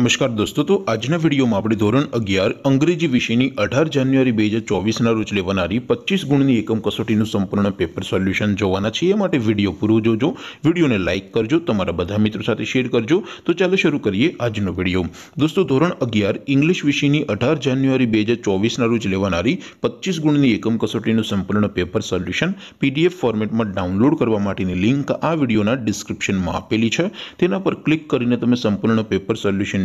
નમસ્કાર દોસ્તો તો આજના વિડીયોમાં આપણે ધોરણ અગિયાર અંગ્રેજી વિષયની અઢાર જાન્યુઆરી બે હજાર ચોવીસના રોજ લેવાનારી પચીસ ગુણની એકમ કસોટીનું સંપૂર્ણ પેપર સોલ્યુશન જોવાના છે એ માટે વિડીયો પૂરો જોજો વિડીયોને લાઇક કરજો તમારા બધા મિત્રો સાથે શેર કરજો તો ચાલો શરૂ કરીએ આજનો વિડીયો દોસ્તો ધોરણ અગિયાર ઇંગ્લિશ વિષયની અઢાર જાન્યુઆરી બે હજાર ચોવીસના રોજ લેવાનારી પચીસ ગુણની એકમ કસોટીનું સંપૂર્ણ પેપર સોલ્યુશન પીડીએફ ફોર્મેટમાં ડાઉનલોડ કરવા માટેની લિંક આ વિડીયોના ડિસ્ક્રિપ્શનમાં આપેલી છે તેના પર ક્લિક કરીને તમે સંપૂર્ણ પેપર સોલ્યુશન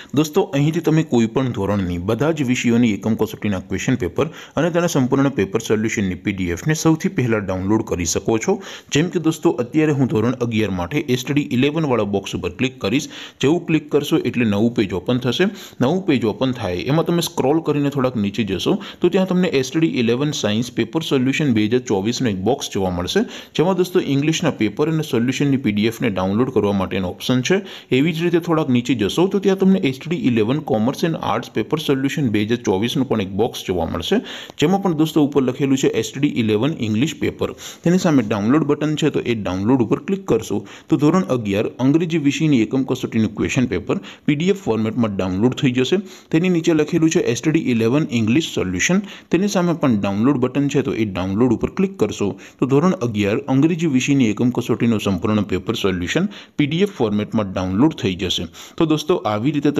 દોસ્તો અહીંથી તમે કોઈપણ ધોરણની બધા જ વિષયોની એકમ કસોટીના ક્વેશ્ચન પેપર અને તેના સંપૂર્ણ પેપર સોલ્યુશનની પીડીએફને સૌથી પહેલાં ડાઉનલોડ કરી શકો છો જેમ કે દોસ્તો અત્યારે હું ધોરણ અગિયાર માટે એસટડી ઇલેવનવાળા બોક્સ ઉપર ક્લિક કરીશ જેવું ક્લિક કરશો એટલે નવું પેજ ઓપન થશે નવું પેજ ઓપન થાય એમાં તમે સ્ક્રોલ કરીને થોડાક નીચે જશો તો ત્યાં તમને STD eleven science paper solution બે હજાર ચોવીસનો એક બોક્સ જોવા મળશે જેમાં દોસ્તો ઇંગ્લિશના પેપર અને સોલ્યુશનની પીડીએફને ડાઉનલોડ કરવા માટેનો ઓપ્શન છે એવી જ રીતે થોડાક નીચે જશો તો ત્યાં તમને STD eleven commerce and arts paper solution બે હજાર ચોવીસનું પણ એક બોક્સ જોવા મળશે જેમાં પણ દોસ્તો ઉપર લખેલું છે એસટીડી ઇલેવન ઇંગ્લિશ પેપર તેની સામે ડાઉનલોડ બટન છે તો એ ડાઉનલોડ ઉપર ક્લિક કરશો તો ધોરણ અગિયાર અંગ્રેજી વિષયની એકમ કસોટીનું ક્વેશ્ચન પેપર પીડીએફ ફોર્મેટમાં ડાઉનલોડ થઈ જશે તેની નીચે લખેલું છે એસટીડી ઇલેવન ઇંગ્લિશ સોલ્યુશન તેની સામે પણ ડાઉનલોડ બટન છે તો એ ડાઉનલોડ ઉપર ક્લિક કરશો તો ધોરણ અગિયાર અંગ્રેજી વિષયની એકમ કસોટીનું સંપૂર્ણ પેપર સોલ્યુશન પીડીએફ ફોર્મેટમાં ડાઉનલોડ થઈ જશે તો દોસ્તો આવી રીતે